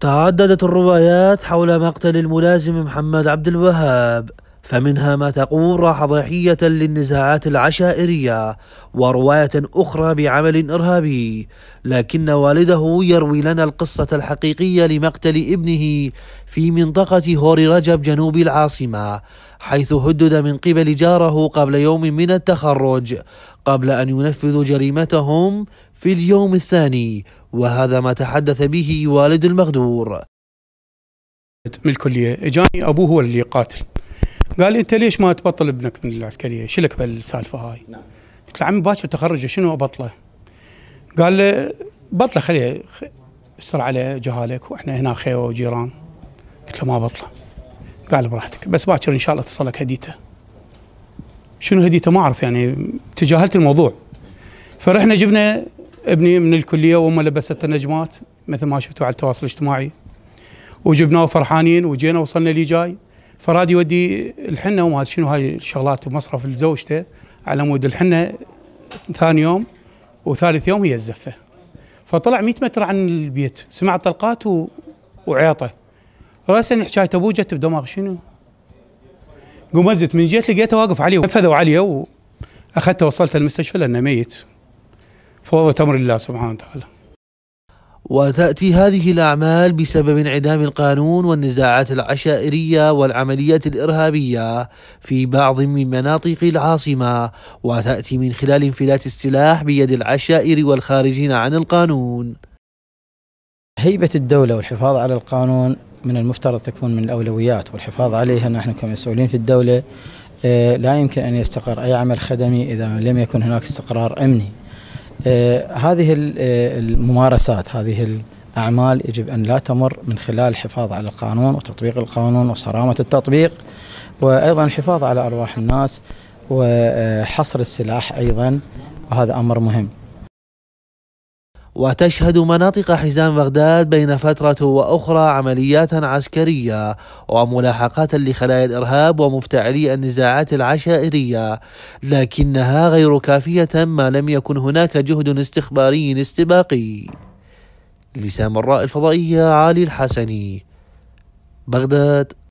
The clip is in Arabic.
تعددت الروايات حول مقتل الملازم محمد عبد الوهاب فمنها ما تقول راح ضحية للنزاعات العشائرية ورواية أخرى بعمل إرهابي لكن والده يروي لنا القصة الحقيقية لمقتل ابنه في منطقة هوري رجب جنوب العاصمة حيث هدد من قبل جاره قبل يوم من التخرج قبل أن ينفذ جريمتهم في اليوم الثاني وهذا ما تحدث به والد المغدور من الكلية اجاني ابوه هو اللي قاتل قال انت ليش ما تبطل ابنك من العسكرية شلك بالسالفة هاي نعم. قلت له عمي باكر تخرج شنو ابطله قال له بطله خليه استر على جهالك واحنا هنا خيوه وجيران قلت له ما بطله قال براحتك بس باكر ان شاء الله تصلك هديته شنو هديته ما اعرف يعني تجاهلت الموضوع فرحنا جبنا ابني من الكليه وامه لبسته نجمات مثل ما شفتوا على التواصل الاجتماعي وجبناه فرحانين وجينا وصلنا لي جاي فراد يودي الحنه وما شنو هاي الشغلات ومصرف لزوجته على مود الحنه ثاني يوم وثالث يوم هي الزفه فطلع 100 متر عن البيت سمع طلقات و... وعيطه راسا حكايه ابوه جت بدماغ شنو قمزت من جيت لقيته واقف عليه نفذوا عليه واخذته وصلته المستشفى لانه ميت فهو تمر الله سبحانه وتعالى وتأتي هذه الأعمال بسبب انعدام القانون والنزاعات العشائرية والعمليات الإرهابية في بعض من مناطق العاصمة وتأتي من خلال انفلات السلاح بيد العشائر والخارجين عن القانون هيبة الدولة والحفاظ على القانون من المفترض تكون من الأولويات والحفاظ عليها نحن كمسؤولين في الدولة إيه، لا يمكن أن يستقر أي عمل خدمي إذا لم يكن هناك استقرار أمني آه، هذه آه، الممارسات هذه الأعمال يجب أن لا تمر من خلال الحفاظ على القانون وتطبيق القانون وصرامة التطبيق وأيضا الحفاظ على أرواح الناس وحصر السلاح أيضا وهذا أمر مهم وتشهد مناطق حزام بغداد بين فترة وأخرى عمليات عسكرية وملاحقات لخلايا الإرهاب ومفتعلي النزاعات العشائرية لكنها غير كافية ما لم يكن هناك جهد استخباري استباقي لسام الراء الفضائية علي الحسني بغداد